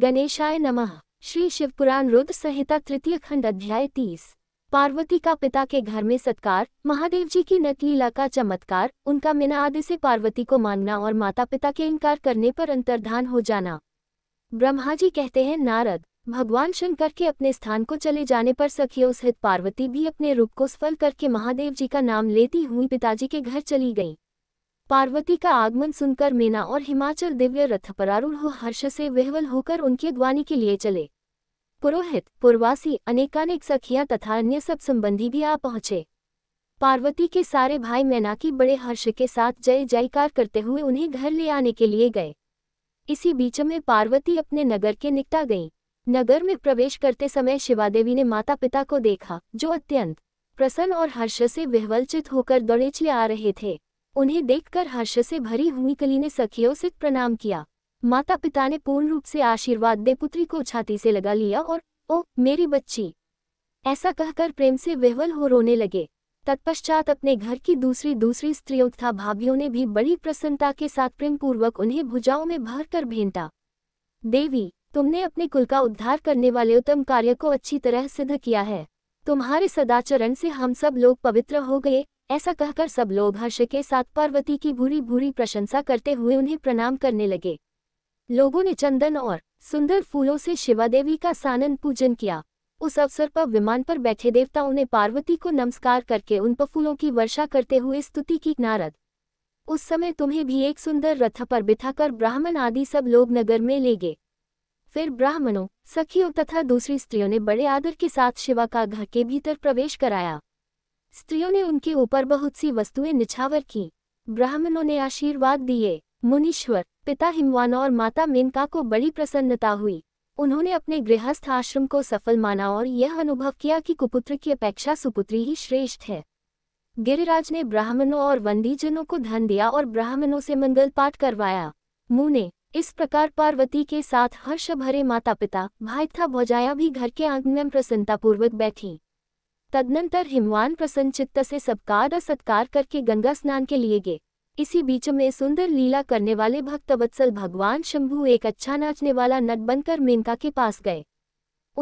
गणेशाय नमः श्री शिवपुराण रुद्र संहिता तृतीय खंड अध्याय तीस पार्वती का पिता के घर में सत्कार महादेव जी की नकलीला का चमत्कार उनका मिना आदि से पार्वती को मांगना और माता पिता के इनकार करने पर अंतर्धान हो जाना ब्रह्मा जी कहते हैं नारद भगवान शंकर के अपने स्थान को चले जाने पर उस हित पार्वती भी अपने रूप को सफल करके महादेव जी का नाम लेती हुई पिताजी के घर चली गयी पार्वती का आगमन सुनकर मीना और हिमाचल दिव्य रथ परारूढ़ हो हर्ष से विह्वल होकर उनके द्वानी के लिए चले पुरोहित पुरवासी अनेकानेक सखियां तथा अन्य सब संबंधी भी आ पहुंचे पार्वती के सारे भाई मैना की बड़े हर्ष के साथ जय जयकार करते हुए उन्हें घर ले आने के लिए गए इसी बीच में पार्वती अपने नगर के निकटा गईं नगर में प्रवेश करते समय शिवादेवी ने माता पिता को देखा जो अत्यंत प्रसन्न और हर्ष से विह्वलचित होकर दौड़ेचले आ रहे थे उन्हें देखकर हर्ष से भरी कली ने सखियों से प्रणाम किया माता पिता ने पूर्ण रूप से आशीर्वाद दे पुत्री को छाती से लगा लिया और ओ मेरी बच्ची ऐसा कहकर प्रेम से विह्वल हो रोने लगे तत्पश्चात अपने घर की दूसरी दूसरी स्त्रियों तथा भाभियों ने भी बड़ी प्रसन्नता के साथ प्रेम पूर्वक उन्हें भुजाओं में भर कर भेंटा देवी तुमने अपने कुल का उद्धार करने वाले उत्तम कार्य को अच्छी तरह सिद्ध किया है तुम्हारे सदाचरण से हम सब लोग पवित्र हो गए ऐसा कहकर सब लोग हर्ष के साथ पार्वती की भूरी भूरी प्रशंसा करते हुए उन्हें प्रणाम करने लगे लोगों ने चंदन और सुंदर फूलों से शिवादेवी का सानंद पूजन किया उस अवसर पर विमान पर बैठे देवताओं ने पार्वती को नमस्कार करके उन पर फूलों की वर्षा करते हुए स्तुति की नारद उस समय तुम्हें भी एक सुंदर रथ पर बिठाकर ब्राह्मण आदि सब लोग नगर में ले गए फिर ब्राह्मणों सखियों तथा दूसरी स्त्रियों ने बड़े आदर के साथ शिवा का घर के भीतर प्रवेश कराया स्त्रियों ने उनके ऊपर बहुत सी वस्तुएं निछावर की ब्राह्मणों ने आशीर्वाद दिए मुनीश्वर पिता हिमवान और माता मेनका को बड़ी प्रसन्नता हुई उन्होंने अपने गृहस्थ आश्रम को सफल माना और यह अनुभव किया कि कुपुत्र की अपेक्षा सुपुत्री ही श्रेष्ठ है गिरिराज ने ब्राह्मणों और वंदीजनों को धन दिया और ब्राह्मणों से मंगल पाठ करवाया मुँह ने इस प्रकार पार्वती के साथ हर्ष भरे माता पिता भाई था भौजाया भी घर के आंगन में प्रसन्नतापूर्वक बैठी तदनंतर हिमवान प्रसन्न चित्त से सबकार और सत्कार करके गंगा स्नान के लिए गए इसी बीच में सुंदर लीला करने वाले भक्त वत्सल भगवान शंभु एक अच्छा नाचने वाला नट बनकर मेनका के पास गए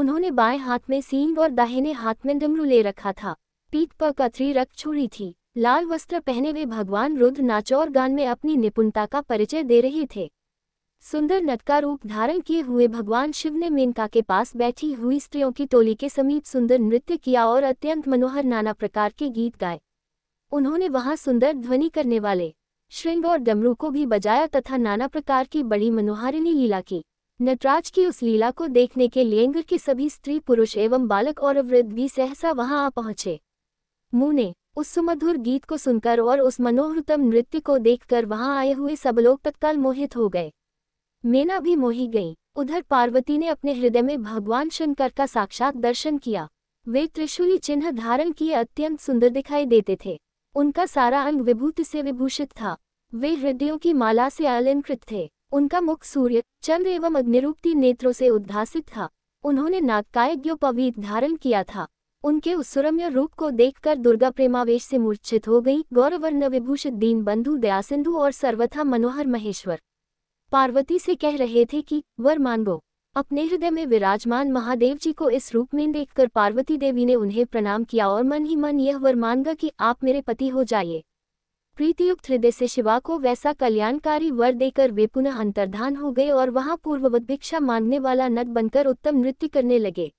उन्होंने बाएं हाथ में सींग और दाहिने हाथ में डमरू ले रखा था पीठ पर कथरी रख छोड़ी थी लाल वस्त्र पहने हुए भगवान रुद्र नाचौर गान में अपनी निपुणता का परिचय दे रहे थे सुंदर नटका रूप धारण किए हुए भगवान शिव ने मेनका के पास बैठी हुई स्त्रियों की टोली के समीप सुंदर नृत्य किया और अत्यंत मनोहर नाना प्रकार के गीत गाए उन्होंने वहां सुंदर ध्वनि करने वाले श्रृंग और डमरू को भी बजाया तथा नाना प्रकार की बड़ी मनोहारिणी लीला की नटराज की उस लीला को देखने के लिए के सभी स्त्री पुरुष एवं बालक और वृद्ध भी सहसा वहां आ पहुंचे ने उस सुमधुर गीत को सुनकर और उस मनोहरतम नृत्य को देखकर वहां आए हुए सब लोग तत्काल मोहित हो गए मेना भी मोही गईं। उधर पार्वती ने अपने हृदय में भगवान शंकर का साक्षात दर्शन किया वे त्रिशूली चिन्ह धारण किए अत्यंत सुंदर दिखाई देते थे उनका सारा अंग विभूति से विभूषित था वे हृदयों की माला से आलिंकृत थे उनका मुख सूर्य चंद्र एवं अग्निरूपती नेत्रों से उद्भासित था उन्होंने नागकायज्ञोपवीत धारण किया था उनके उस सुरम्य रूप को देखकर दुर्गा प्रेमावेश से मूर्छित हो गई गौरवर्ण विभूषित दीन बंधु दयासिंधु और सर्वथा मनोहर महेश्वर पार्वती से कह रहे थे कि वर मानवो अपने हृदय में विराजमान महादेव जी को इस रूप में देखकर पार्वती देवी ने उन्हें प्रणाम किया और मन ही मन यह वर मानगा कि आप मेरे पति हो जाइए प्रीतियुक्त हृदय से शिवा को वैसा कल्याणकारी वर देकर वे पुनः अंतर्धान हो गए और वहां पूर्ववत भिक्षा मांगने वाला नट बनकर उत्तम नृत्य करने लगे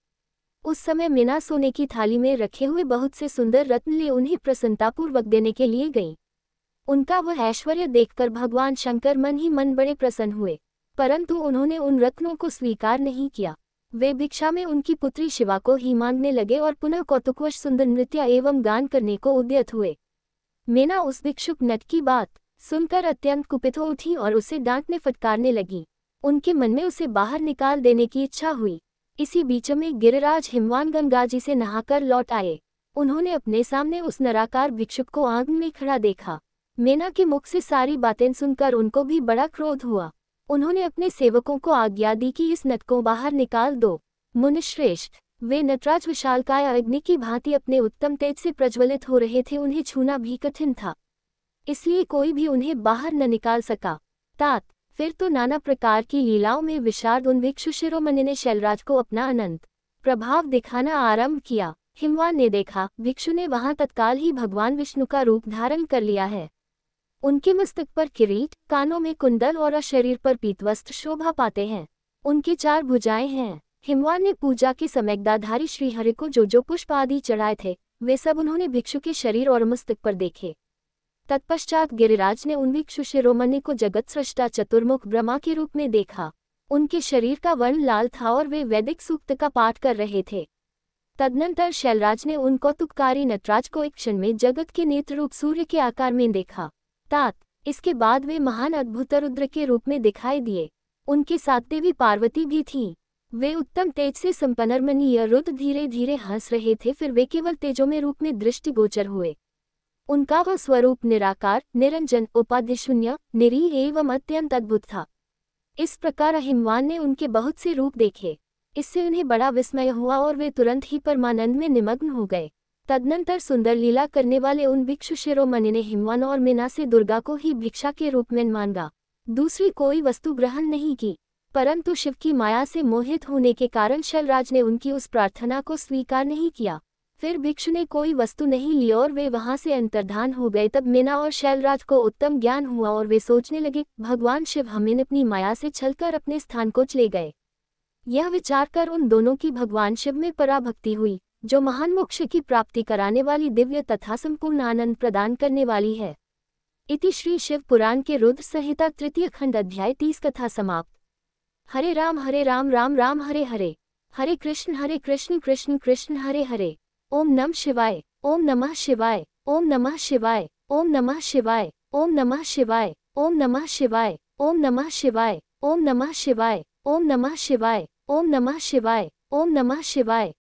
उस समय मीना सोने की थाली में रखे हुए बहुत से सुंदर रत्न लिए उन्हें प्रसन्नतापूर्वक देने के लिए गईं उनका वह ऐश्वर्य देखकर भगवान शंकर मन ही मन बड़े प्रसन्न हुए परंतु उन्होंने उन रत्नों को स्वीकार नहीं किया वे भिक्षा में उनकी पुत्री शिवा को ही मांगने लगे और पुनः कौतुकवश सुंदर नृत्य एवं गान करने को उद्यत हुए मेना उस भिक्षुक नट की बात सुनकर अत्यंत कुपित हो उठी और उसे डांटने फटकारने लगी उनके मन में उसे बाहर निकाल देने की इच्छा हुई इसी बीच में गिरिराज हिमवान गंगा जी से नहाकर लौट आए उन्होंने अपने सामने उस नराकार भिक्षुक को आंग में खड़ा देखा मेना के मुख से सारी बातें सुनकर उनको भी बड़ा क्रोध हुआ उन्होंने अपने सेवकों को आज्ञा दी कि इस नट को बाहर निकाल दो मुनिश्रेष्ठ वे नटराज विशालकाय अग्नि की भांति अपने उत्तम तेज से प्रज्वलित हो रहे थे उन्हें छूना भी कठिन था इसलिए कोई भी उन्हें बाहर न निकाल सका तात फिर तो नाना प्रकार की लीलाओं में विशाल उन भिक्षु शिरोमणि ने शैलराज को अपना अनंत प्रभाव दिखाना आरंभ किया हिमवान ने देखा भिक्षु ने वहां तत्काल ही भगवान विष्णु का रूप धारण कर लिया है उनके मस्तक पर किरीट कानों में कुंदल और शरीर पर पीतवस्त्र शोभा पाते हैं उनके चार भुजाएं हैं हिमवान ने पूजा के समय दाधारी श्रीहरि को जो जो पुष्प आदि चढ़ाए थे वे सब उन्होंने भिक्षु के शरीर और मस्तक पर देखे तत्पश्चात गिरिराज ने उन भिक्षु शिरोमणि को जगत सृष्टा चतुर्मुख ब्रह्मा के रूप में देखा उनके शरीर का वर्ण लाल था और वे वैदिक सूक्त का पाठ कर रहे थे तदनंतर शैलराज ने उन कौतुककारी नटराज को एक क्षण में जगत के नेत्र रूप सूर्य के आकार में देखा तात इसके बाद वे महान अद्भुतरुद्र के रूप में दिखाई दिए उनके साथ देवी पार्वती भी थीं वे उत्तम तेज से संपनर्मनीय रुद्र धीरे धीरे हंस रहे थे फिर वे केवल में रूप में दृष्टिगोचर हुए उनका वह स्वरूप निराकार निरंजन उपाधिशून्य निरीह एवं अत्यंत अद्भुत था इस प्रकार अहिमवान ने उनके बहुत से रूप देखे इससे उन्हें बड़ा विस्मय हुआ और वे तुरंत ही परमानंद में निमग्न हो गए तदनंतर सुंदर लीला करने वाले उन भिक्षु शिरोमणि ने हिमवान और मीना से दुर्गा को ही भिक्षा के रूप में मांगा दूसरी कोई वस्तु ग्रहण नहीं की परंतु शिव की माया से मोहित होने के कारण शलराज ने उनकी उस प्रार्थना को स्वीकार नहीं किया फिर भिक्षु ने कोई वस्तु नहीं ली और वे वहां से अंतर्धान हो गए तब मीना और शैलराज को उत्तम ज्ञान हुआ और वे सोचने लगे भगवान शिव हमें अपनी माया से छलकर अपने स्थान को चले गए यह विचार कर उन दोनों की भगवान शिव में पराभक्ति हुई जो महान मोक्ष की प्राप्ति कराने वाली दिव्य तथा संपूर्ण आनंद प्रदान करने वाली है इति श्री शिव पुराण के रुद्र संहिता तृतीय खंड अध्याय तीस कथा समाप्त हरे राम हरे राम राम राम हरे हरे हरे कृष्ण हरे कृष्ण कृष्ण कृष्ण हरे हरे ओम नम शिवाय ओम नमः शिवाय ओम नमः शिवाय ओम नमः शिवाय ओम नमः शिवाय ओम नमः शिवाय ओम नमः शिवाय ओम नमः शिवाय ओम नमः शिवाय ओम नमः शिवाय ओम नमः शिवाय